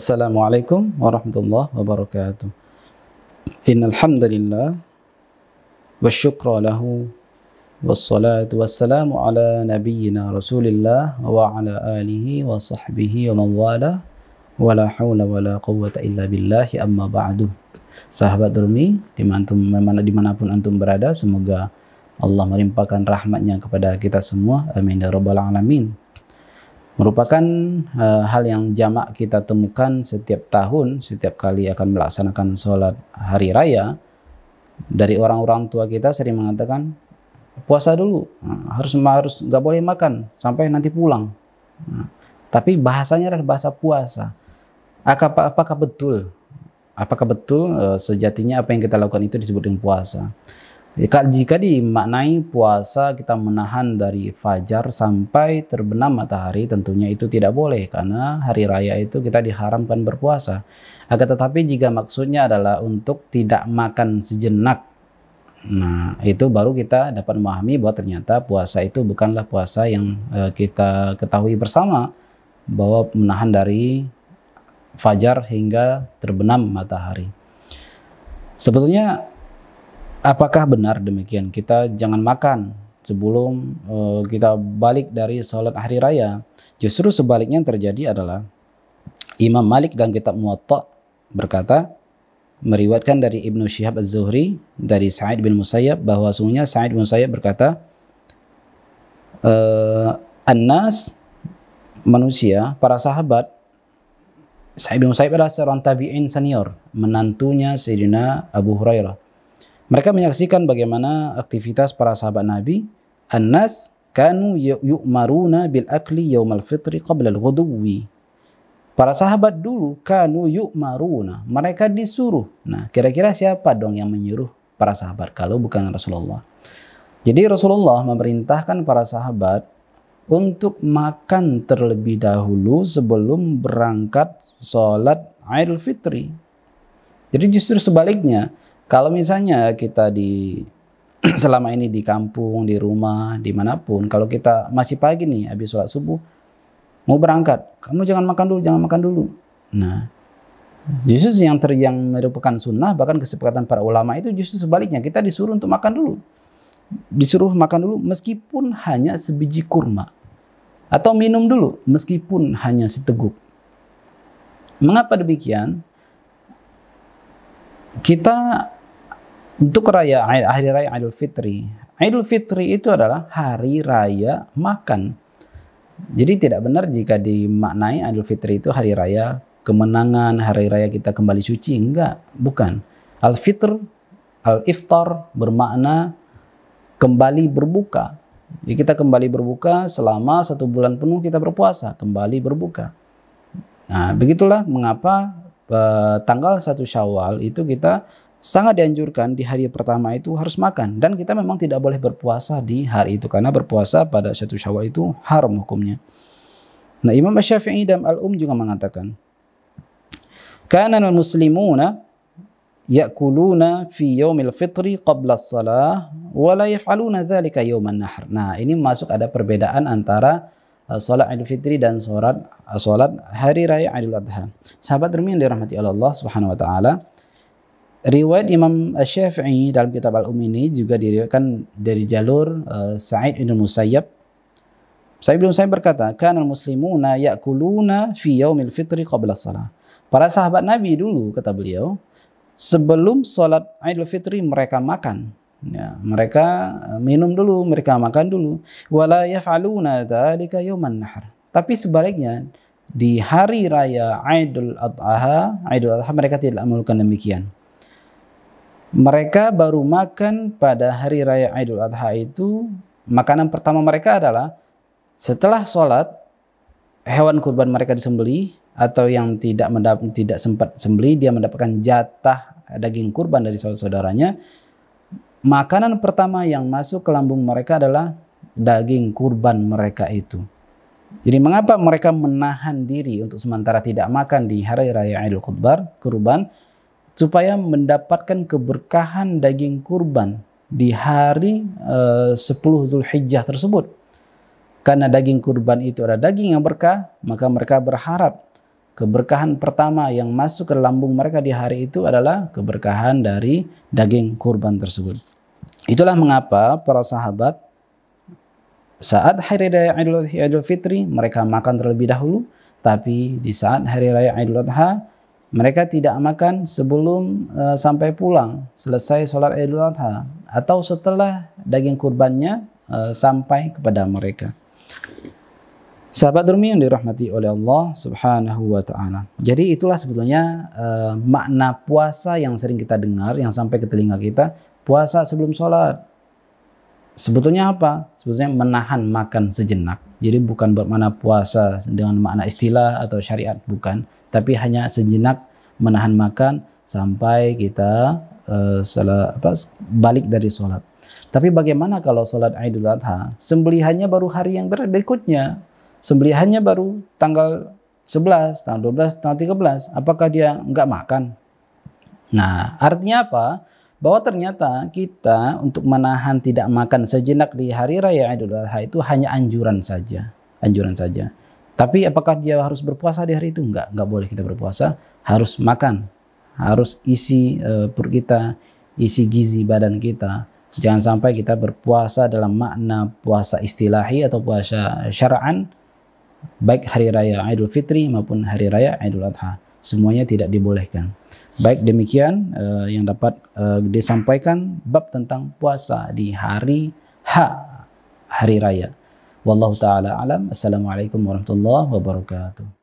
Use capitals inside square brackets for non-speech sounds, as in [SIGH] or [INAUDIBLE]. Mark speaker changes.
Speaker 1: Assalamualaikum warahmatullahi wabarakatuh. Innal hamdalillah wa syukra lahu wassalatu wassalamu ala nabiyyina Rasulillah wa ala alihi wa sahbihi wa man wala wa la haula wa la quwwata illa billahi amma ba'du. Sahabat Durmi, dimanapun antum berada, semoga Allah melimpahkan rahmatnya kepada kita semua. Amin. Ya Rabbal Alamin merupakan e, hal yang jamak kita temukan setiap tahun, setiap kali akan melaksanakan sholat hari raya. Dari orang-orang tua kita sering mengatakan puasa dulu, eh, harus harus nggak boleh makan sampai nanti pulang. Nah, tapi bahasanya adalah bahasa puasa. Apakah, apakah betul? Apakah betul e, sejatinya apa yang kita lakukan itu disebut dengan puasa? Ya, jika, dimaknai puasa kita menahan dari fajar sampai terbenam matahari tentunya itu tidak boleh karena hari raya itu kita diharamkan berpuasa. tetapi jika maksudnya adalah untuk tidak makan sejenak Nah, itu baru kita dapat memahami bahwa ternyata puasa itu bukanlah puasa yang eh, kita ketahui bersama bahwa menahan dari fajar hingga terbenam matahari. Sebetulnya Apakah benar demikian? Kita jangan makan sebelum uh, kita balik dari sholat hari raya. Justru sebaliknya yang terjadi adalah Imam Malik dalam kitab Muwatta berkata, meriwatkan dari Ibnu Syihab Az-Zuhri dari Sa'id bin Musayyab bahwa sungguhnya Sa'id bin Musayyab berkata, uh, eh, Anas manusia, para sahabat, Sa'id bin Musayyab adalah seorang tabi'in senior, menantunya Sayyidina Abu Hurairah mereka menyaksikan bagaimana aktivitas para sahabat Nabi. Anas kanu yu'maruna bil akli yaumal fitri qabla al-ghudwi. Para sahabat dulu kanu yu'maruna. Mereka disuruh. Nah, kira-kira siapa dong yang menyuruh para sahabat kalau bukan Rasulullah? Jadi Rasulullah memerintahkan para sahabat untuk makan terlebih dahulu sebelum berangkat sholat Idul Fitri. Jadi justru sebaliknya, kalau misalnya kita di [CLEARS THROAT] selama ini di kampung, di rumah, dimanapun, kalau kita masih pagi nih, habis sholat subuh, mau berangkat, kamu jangan makan dulu, jangan makan dulu. Nah, justru yang ter yang merupakan sunnah, bahkan kesepakatan para ulama itu justru sebaliknya, kita disuruh untuk makan dulu, disuruh makan dulu, meskipun hanya sebiji kurma, atau minum dulu, meskipun hanya seteguk. Mengapa demikian? Kita untuk raya hari raya Idul Fitri. Idul Fitri itu adalah hari raya makan. Jadi tidak benar jika dimaknai Idul Fitri itu hari raya kemenangan, hari raya kita kembali suci. Enggak, bukan. Al-Fitr, Al-Iftar bermakna kembali berbuka. Jadi kita kembali berbuka selama satu bulan penuh kita berpuasa, kembali berbuka. Nah, begitulah mengapa eh, tanggal satu Syawal itu kita sangat dianjurkan di hari pertama itu harus makan dan kita memang tidak boleh berpuasa di hari itu karena berpuasa pada satu syawal itu haram hukumnya. Nah Imam Syafi'i dan Al-Um juga mengatakan karena muslimuna yakuluna fi yomil fitri qabla salah wa yaf'aluna dzalika yauman nahr. Nah, ini masuk ada perbedaan antara eh, salat Idul Fitri dan salat eh, salat hari raya Idul Adha. Sahabat yang dirahmati Allah Subhanahu wa taala, Riwayat Imam Syafi'i dalam kitab Al-Um ini juga diriwayatkan dari jalur uh, Sa'id bin Musayyab. Sa'id bin Musayyab berkata, "Kana muslimuna ya'kuluna fi yaumil fitri qabla shalah." Para sahabat Nabi dulu kata beliau, sebelum salat Idul Fitri mereka makan. Ya, mereka eh, minum dulu, mereka makan dulu. Wala yaf'aluna dzalika yauman nahar. Tapi sebaliknya di hari raya Idul Adha, Idul Adha mereka tidak melakukan demikian. Mereka baru makan pada hari raya Idul Adha itu, makanan pertama mereka adalah setelah sholat, hewan kurban mereka disembeli atau yang tidak mendap- tidak sempat sembeli dia mendapatkan jatah daging kurban dari saudara-saudaranya. Makanan pertama yang masuk ke lambung mereka adalah daging kurban mereka itu. Jadi mengapa mereka menahan diri untuk sementara tidak makan di hari raya Idul Kurban? supaya mendapatkan keberkahan daging kurban di hari e, eh, 10 Zulhijjah tersebut. Karena daging kurban itu adalah daging yang berkah, maka mereka berharap keberkahan pertama yang masuk ke lambung mereka di hari itu adalah keberkahan dari daging kurban tersebut. Itulah mengapa para sahabat saat hari raya Idul Fitri mereka makan terlebih dahulu, tapi di saat hari raya Idul Adha mereka tidak makan sebelum uh, sampai pulang selesai sholat Idul Adha atau setelah daging kurbannya uh, sampai kepada mereka. Sahabat Rumi yang dirahmati oleh Allah Subhanahu wa taala. Jadi itulah sebetulnya uh, makna puasa yang sering kita dengar yang sampai ke telinga kita, puasa sebelum sholat sebetulnya apa? Sebetulnya menahan makan sejenak. Jadi bukan bermakna puasa dengan makna istilah atau syariat, bukan. Tapi hanya sejenak menahan makan sampai kita uh, eh, salah, apa, balik dari sholat. Tapi bagaimana kalau sholat Idul Adha? Sembelihannya baru hari yang berikutnya. Sembelihannya baru tanggal 11, tanggal 12, tanggal 13. Apakah dia nggak makan? Nah, artinya apa? bahwa ternyata kita untuk menahan tidak makan sejenak di hari raya Idul Adha itu hanya anjuran saja, anjuran saja. Tapi apakah dia harus berpuasa di hari itu? Enggak, enggak boleh kita berpuasa, harus makan, harus isi uh, perut kita, isi gizi badan kita. Jangan sampai kita berpuasa dalam makna puasa istilahi atau puasa syara'an baik hari raya Idul Fitri maupun hari raya Idul Adha. semuanya tidak dibolehkan. Baik demikian uh, yang dapat uh, disampaikan bab tentang puasa di hari H, hari raya. Wallahu taala alam. Assalamualaikum warahmatullahi wabarakatuh.